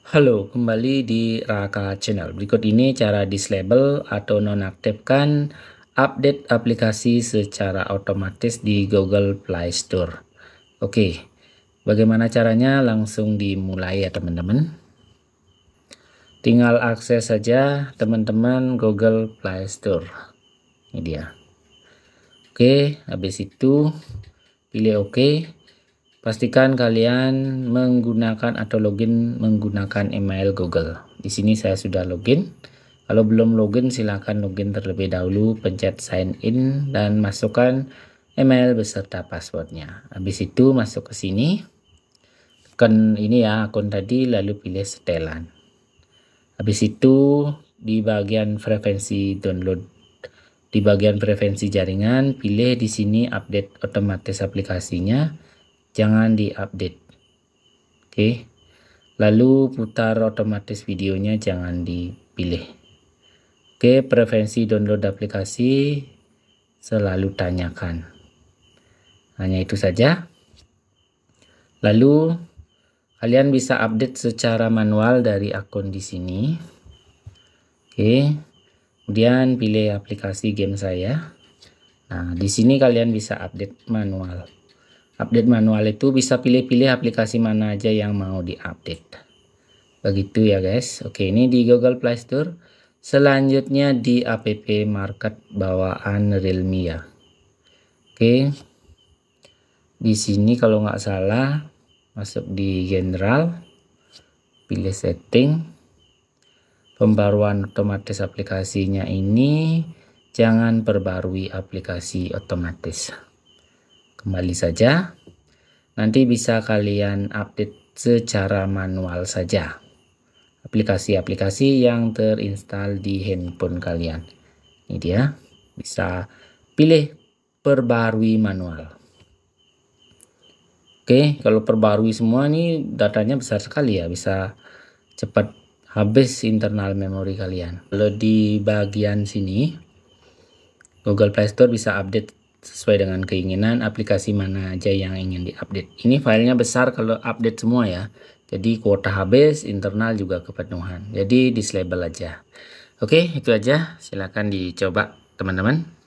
Halo, kembali di Raka Channel. Berikut ini cara dislabel atau nonaktifkan update aplikasi secara otomatis di Google Play Store. Oke, bagaimana caranya? Langsung dimulai ya teman-teman. Tinggal akses saja teman-teman Google Play Store. Ini dia. Oke, habis itu pilih oke. OK. Pastikan kalian menggunakan atau login menggunakan email Google. Di sini saya sudah login. Kalau belum login silakan login terlebih dahulu, pencet sign in dan masukkan email beserta passwordnya. Habis itu masuk ke sini. Kan ini ya akun tadi lalu pilih setelan. Habis itu di bagian frekuensi download di bagian frekuensi jaringan pilih di sini update otomatis aplikasinya jangan diupdate oke lalu putar otomatis videonya jangan dipilih oke prevensi download aplikasi selalu tanyakan hanya itu saja lalu kalian bisa update secara manual dari akun di sini oke kemudian pilih aplikasi game saya nah di sini kalian bisa update manual update manual itu bisa pilih-pilih aplikasi mana aja yang mau diupdate begitu ya guys oke ini di Google Play Store selanjutnya di app market bawaan Realme ya oke di sini kalau nggak salah masuk di general pilih setting pembaruan otomatis aplikasinya ini jangan perbarui aplikasi otomatis kembali saja. Nanti bisa kalian update secara manual saja aplikasi-aplikasi yang terinstal di handphone kalian. Ini dia, bisa pilih perbarui manual. Oke, kalau perbarui semua nih datanya besar sekali ya, bisa cepat habis internal memori kalian. Kalau di bagian sini, Google Play Store bisa update sesuai dengan keinginan aplikasi mana aja yang ingin diupdate. Ini filenya besar kalau update semua ya. Jadi kuota habis, internal juga kepenuhan. Jadi dislabel aja. Oke, itu aja. Silakan dicoba teman-teman.